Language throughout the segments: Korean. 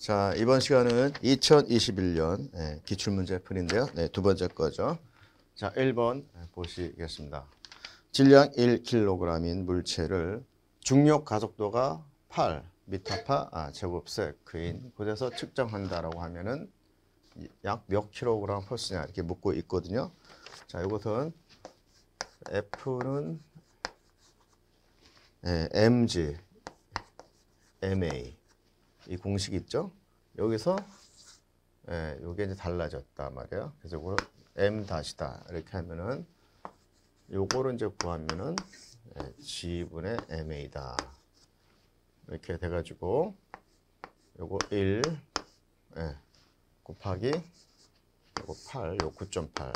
자, 이번 시간은 2021년 예, 기출문제 풀인데요. 네, 두 번째 거죠. 자, 1번 보시겠습니다. 질량 1kg인 물체를 중력 가속도가 8 미터파 아, 제곱세크인 곳에서 측정한다라고 하면은 약몇 킬로그램 퍼스냐 이렇게 묻고 있거든요. 자, 이것은 F는 네, mg, ma 이 공식 있죠? 여기서 예, 요게 이제 달라졌다 말이야. 그래서 이걸 m 다시다 이렇게 하면은 요거를 이제 구하면은 예, g분의 ma다. 이렇게 돼 가지고 요거 1 예, 곱하기 요거 8, 요 9.8.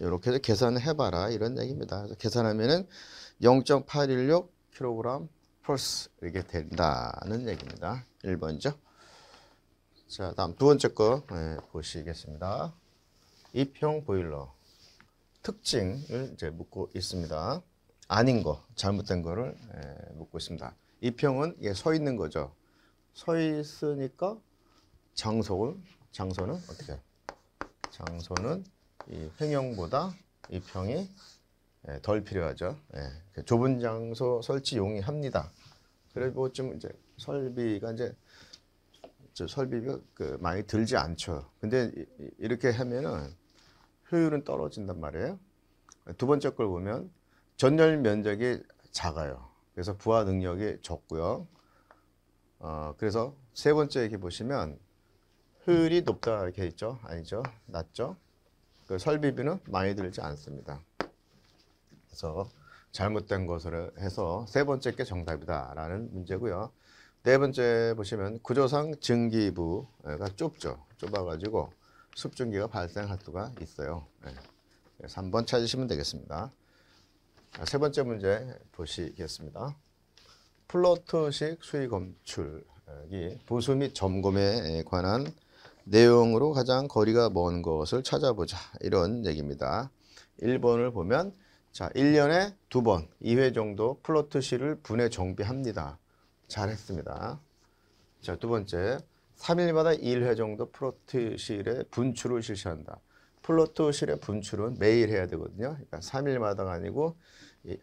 요렇게 계산해 봐라 이런 얘기입니다. 그래서 계산하면은 0.816킬로 f a l 이렇게 된다는 얘기입니다. 1번이죠. 자, 다음 두 번째 거 예, 보시겠습니다. 이평 보일러 특징을 이제 묻고 있습니다. 아닌 거, 잘못된 거를 예, 묻고 있습니다. 이평은 예, 서 있는 거죠. 서 있으니까 장소는 장소는 어떻게? 장소는 이 횡형보다 이평이 예, 덜 필요하죠. 예, 그 좁은 장소 설치 용이합니다. 그리고 좀 이제 설비가 이제 설비가 그 많이 들지 않죠. 근데 이렇게 하면은 효율은 떨어진단 말이에요. 두 번째 걸 보면 전열 면적이 작아요. 그래서 부하 능력이 적고요. 어, 그래서 세 번째 이렇 보시면 효율이 높다 이렇게 있죠. 아니죠. 낮죠. 그 설비비는 많이 들지 않습니다. 그래서 잘못된 것을 해서 세 번째 게 정답이다라는 문제고요. 네 번째 보시면 구조상 증기부가 좁죠. 좁아가지고 습증기가 발생할 수가 있어요. 네. 3번 찾으시면 되겠습니다. 세 번째 문제 보시겠습니다. 플로트식 수위 검출이 보수 및 점검에 관한 내용으로 가장 거리가 먼 것을 찾아보자 이런 얘기입니다. 1번을 보면 자, 1년에 두 번, 2회 정도 플로트 실을 분해 정비합니다. 잘했습니다. 자, 두 번째, 3일마다 1회 정도 플로트 실의 분출을 실시한다. 플로트 실의 분출은 매일 해야 되거든요. 그러니까 3일마다가 아니고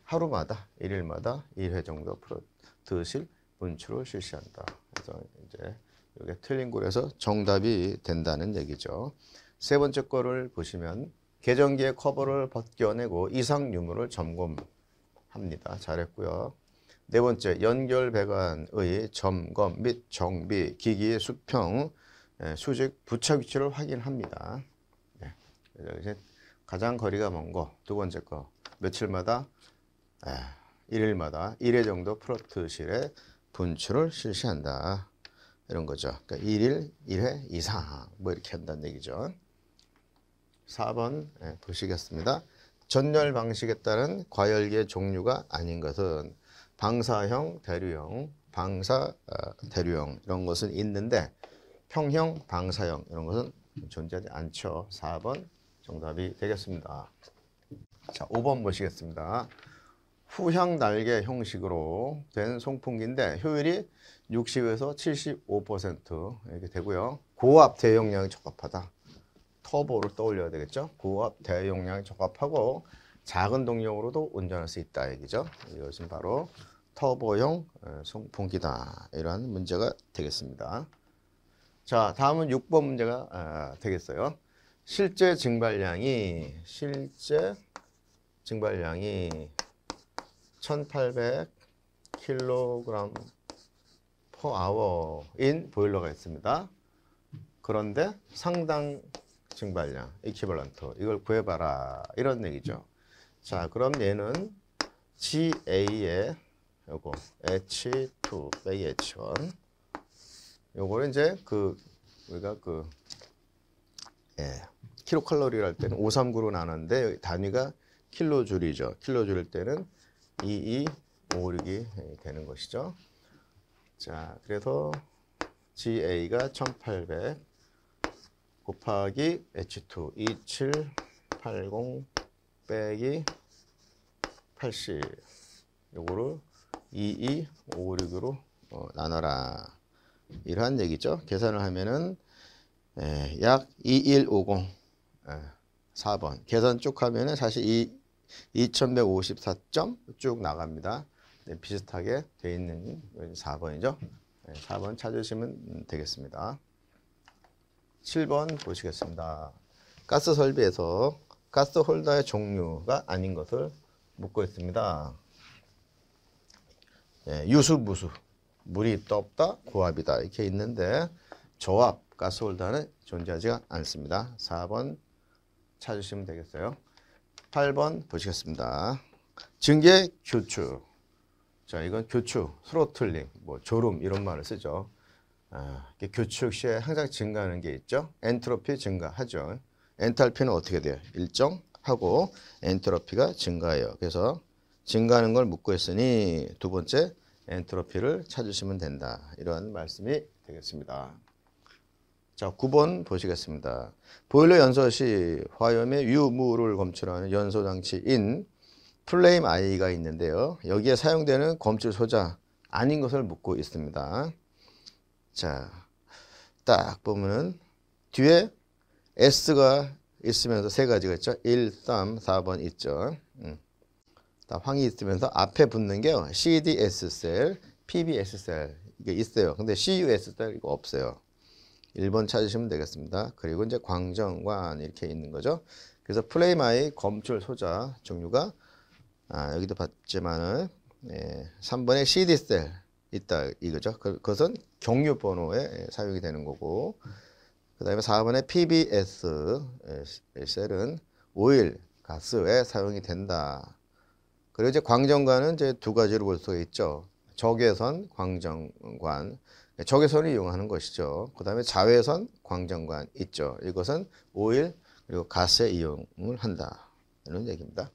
하루마다, 1일마다 1회 정도 플로트 실 분출을 실시한다. 그래서 이제 이게 틀린 거라서 정답이 된다는 얘기죠. 세 번째 거를 보시면 계정기의 커버를 벗겨내고 이상 유무를 점검합니다. 잘했고요. 네 번째, 연결 배관의 점검 및 정비, 기기의 수평, 예, 수직 부처 위치를 확인합니다. 네. 이제 가장 거리가 먼 거, 두 번째 거, 며칠마다, 에, 예, 1일마다 1회 정도 프로트실에 분출을 실시한다. 이런 거죠. 그러니까 1일, 1회 이상 뭐 이렇게 한다는 얘기죠. 4번 예, 보시겠습니다. 전열 방식에 따른 과열계 종류가 아닌 것은 방사형, 대류형, 방사, 어, 대류형 이런 것은 있는데 평형, 방사형 이런 것은 존재하지 않죠. 4번 정답이 되겠습니다. 자, 5번 보시겠습니다. 후향 날개 형식으로 된 송풍기인데 효율이 60에서 75% 이렇게 되고요. 고압 대용량이 적합하다. 터보를 떠올려야 되겠죠. 고압 대용량 적합하고 작은 동력으로도 운전할 수 있다 얘기죠. 이것은 바로 터보용 어, 송풍기다 이러한 문제가 되겠습니다. 자 다음은 6번 문제가 아, 되겠어요. 실제 증발량이 실제 증발량이 1800kg per h o 인 보일러가 있습니다. 그런데 상당 증발량, 이퀴벌런트 이걸 구해봐라 이런 얘기죠. 자 그럼 얘는 GA의 요거 H2 빼기 H1 요거는 이제 그 우리가 그 예, 킬로칼로리를 할 때는 539로 나는데 단위가 킬로줄이죠. 킬로줄일 때는 2256이 되는 것이죠. 자, 그래서 GA가 1800 곱하기 H2 2780 빼기 80 요거를 2256으로 어, 나눠라 이러한 얘기죠. 계산을 하면은 에, 약2150 4번 계산 쭉 하면은 사실 이 2154점 쭉 나갑니다. 네, 비슷하게 돼 있는 4번이죠. 네, 4번 찾으시면 되겠습니다. 7번 보시겠습니다. 가스 설비에서 가스 홀더의 종류가 아닌 것을 묻고 있습니다. 예, 유수, 무수, 물이 떴다, 고압이다 이렇게 있는데 저압 가스 홀더는 존재하지 않습니다. 4번 찾으시면 되겠어요. 8번 보시겠습니다. 증계 교축. 자, 이건 교축, 스로틀링, 뭐 조름 이런 말을 쓰죠. 아, 교축 시에 항상 증가하는 게 있죠. 엔트로피 증가하죠. 엔탈피는 어떻게 돼요? 일정하고 엔트로피가 증가해요. 그래서 증가하는 걸 묻고 있으니 두 번째 엔트로피를 찾으시면 된다. 이런 말씀이 되겠습니다. 자, 9번 보시겠습니다. 보일러 연소 시 화염의 유무를 검출하는 연소 장치인 플레임 아이가 있는데요. 여기에 사용되는 검출 소자 아닌 것을 묻고 있습니다. 자, 딱 보면은 뒤에 S가 있으면서 세 가지가 있죠. 1, 3, 4번 있죠. 음. 황이 있으면서 앞에 붙는 게 CDS 셀, PBS 셀 이게 있어요. 근데 CUS 셀 이거 없어요. 1번 찾으시면 되겠습니다. 그리고 이제 광정관 이렇게 있는 거죠. 그래서 플레이마이 검출 소자 종류가 아, 여기도 봤지만은 예, 3번에 CD 셀 있다 이거죠. 그, 그 것은 경유 번호에 예, 사용이 되는 거고 그 다음에 4번에 PBS 예, 예, 셀은 오일, 가스에 사용이 된다. 그리고 이제 광정관은 이제 두 가지로 볼 수가 있죠. 적외선, 광정관. 적외선을 이용하는 것이죠. 그 다음에 자외선, 광정관 있죠. 이것은 오일, 그리고 가스에 이용을 한다. 이런 얘기입니다.